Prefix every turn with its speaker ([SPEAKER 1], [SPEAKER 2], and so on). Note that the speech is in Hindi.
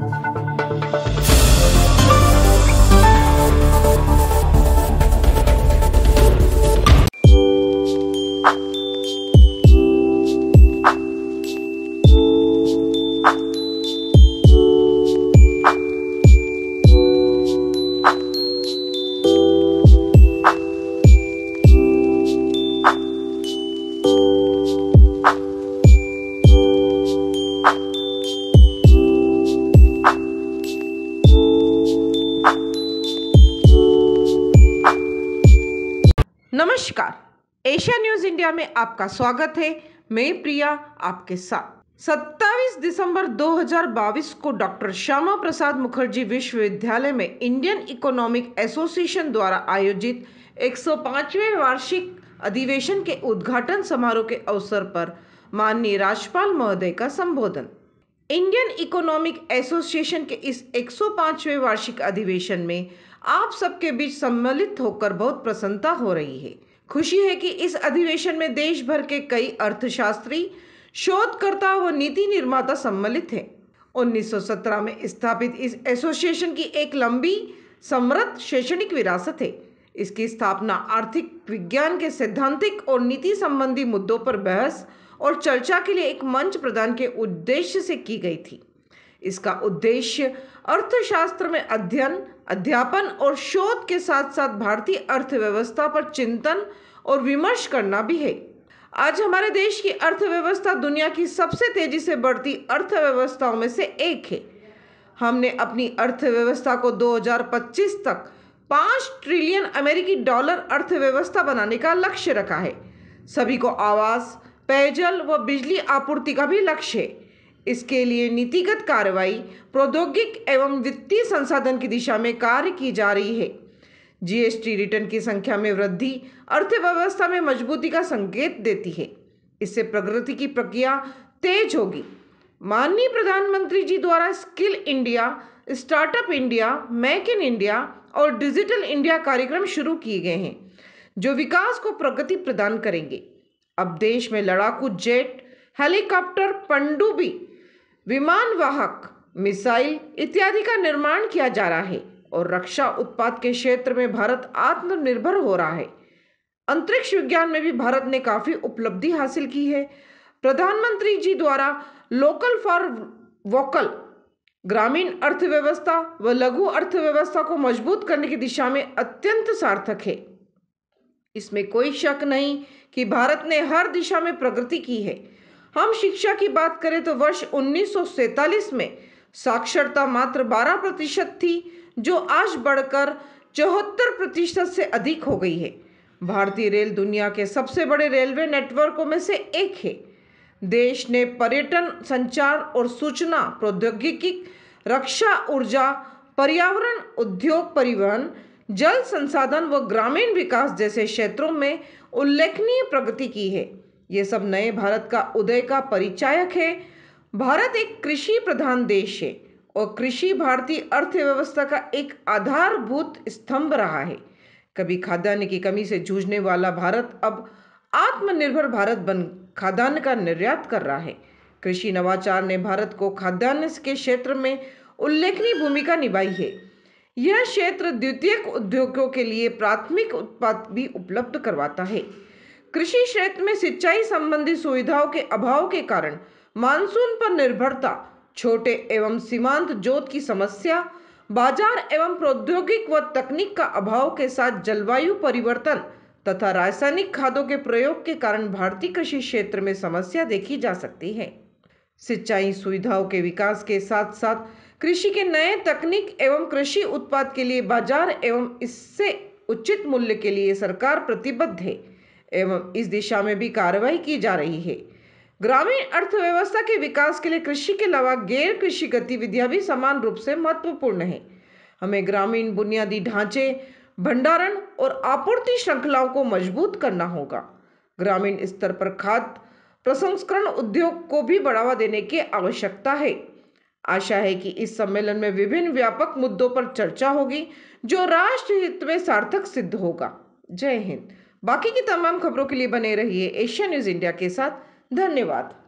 [SPEAKER 1] Thank you. नमस्कार एशिया न्यूज इंडिया में आपका स्वागत है मैं प्रिया आपके साथ 27 दिसंबर 2022 को डॉक्टर श्यामा प्रसाद मुखर्जी विश्वविद्यालय में इंडियन इकोनॉमिक एसोसिएशन द्वारा आयोजित 105वें वार्षिक अधिवेशन के उद्घाटन समारोह के अवसर पर माननीय राज्यपाल महोदय का संबोधन इंडियन इकोनॉमिक एसोसिएशन के इस 105वें वार्षिक अधिवेशन में आप सबके बीच सम्मिलित होकर बहुत प्रसन्नता हो रही है खुशी है कि इस अधिवेशन में देश भर के कई अर्थशास्त्री शोधकर्ता व नीति निर्माता सम्मिलित थे 1917 में स्थापित इस एसोसिएशन की एक लंबी समृद्ध शैक्षणिक विरासत है इसकी स्थापना आर्थिक विज्ञान के सैद्धांतिक और नीति संबंधी मुद्दों पर बहस और चर्चा के लिए एक मंच प्रदान के उद्देश्य से की गई थी इसका उद्देश्य अर्थशास्त्र में अध्ययन अध्यापन और शोध के साथ साथ भारतीय अर्थव्यवस्था पर चिंतन और विमर्श करना भी है आज हमारे देश की अर्थव्यवस्था दुनिया की सबसे तेजी से बढ़ती अर्थव्यवस्थाओं में से एक है हमने अपनी अर्थव्यवस्था को 2025 तक पाँच ट्रिलियन अमेरिकी डॉलर अर्थव्यवस्था बनाने का लक्ष्य रखा है सभी को आवास पेयजल व बिजली आपूर्ति का भी लक्ष्य है इसके लिए नीतिगत कार्रवाई प्रौद्योगिक एवं वित्तीय संसाधन की दिशा में कार्य की जा रही है जीएसटी रिटर्न की संख्या में वृद्धि अर्थव्यवस्था में मजबूती का संकेत देती है इससे प्रगति की प्रक्रिया तेज होगी माननीय प्रधानमंत्री जी द्वारा skill India startup India make in India और डिजिटल इंडिया कार्यक्रम शुरू किए गए हैं जो विकास को प्रगति प्रदान करेंगे अब देश में लड़ाकू जेट हेलीकॉप्टर पंडुबी विमान वाहक मिसाइल इत्यादि का निर्माण किया जा रहा है और रक्षा उत्पाद के क्षेत्र में भारत आत्मनिर्भर हो रहा है अंतरिक्ष विज्ञान में भी भारत ने काफ़ी उपलब्धि हासिल की है प्रधानमंत्री जी द्वारा लोकल फॉर वोकल ग्रामीण अर्थव्यवस्था व लघु अर्थव्यवस्था को मजबूत करने की दिशा में अत्यंत सार्थक है इसमें कोई शक नहीं कि भारत ने हर दिशा में प्रगति की है हम शिक्षा की बात करें तो वर्ष उन्नीस में साक्षरता मात्र 12 प्रतिशत थी जो आज बढ़कर चौहत्तर प्रतिशत से अधिक हो गई है भारतीय रेल दुनिया के सबसे बड़े रेलवे नेटवर्कों में से एक है देश ने पर्यटन संचार और सूचना प्रौद्योगिकी रक्षा ऊर्जा पर्यावरण उद्योग परिवहन जल संसाधन व ग्रामीण विकास जैसे क्षेत्रों में उल्लेखनीय प्रगति की है ये सब नए भारत का उदय का परिचायक है भारत एक कृषि प्रधान देश है और कृषि भारतीय अर्थव्यवस्था का एक आधारभूत स्तंभ रहा है कभी खाद्यान्न की कमी से जूझने वाला भारत अब आत्मनिर्भर भारत बन खाद्यान्न का निर्यात कर रहा है कृषि नवाचार ने भारत को खाद्यान्न के क्षेत्र में उल्लेखनीय भूमिका निभाई है यह क्षेत्र द्वितीयक उद्योगों के लिए प्राथमिक उत्पाद भी उपलब्ध करवाता है कृषि क्षेत्र में सिंचाई संबंधी सुविधाओं के अभाव के कारण मानसून पर निर्भरता छोटे एवं सीमांत जोत की समस्या बाजार एवं प्रौद्योगिक व तकनीक का अभाव के साथ जलवायु परिवर्तन तथा रासायनिक खादों के प्रयोग के कारण भारतीय कृषि क्षेत्र में समस्या देखी जा सकती है सिंचाई सुविधाओं के विकास के साथ साथ कृषि के नए तकनीक एवं कृषि उत्पाद के लिए बाजार एवं इससे उचित मूल्य के लिए सरकार प्रतिबद्ध है एवं इस दिशा में भी कार्रवाई की जा रही है ग्रामीण अर्थव्यवस्था के विकास के लिए कृषि के अलावा गैर कृषि गतिविधियां भी समान रूप से महत्वपूर्ण है हमें ग्रामीण बुनियादी ढांचे भंडारण और आपूर्ति श्रृंखलाओं को मजबूत करना होगा ग्रामीण स्तर पर खाद प्रसंस्करण उद्योग को भी बढ़ावा देने की आवश्यकता है आशा है कि इस सम्मेलन में विभिन्न व्यापक मुद्दों पर चर्चा होगी जो राष्ट्र हित में सार्थक सिद्ध होगा जय हिंद बाकी की तमाम खबरों के लिए बने रहिए एशिया न्यूज़ इंडिया के साथ धन्यवाद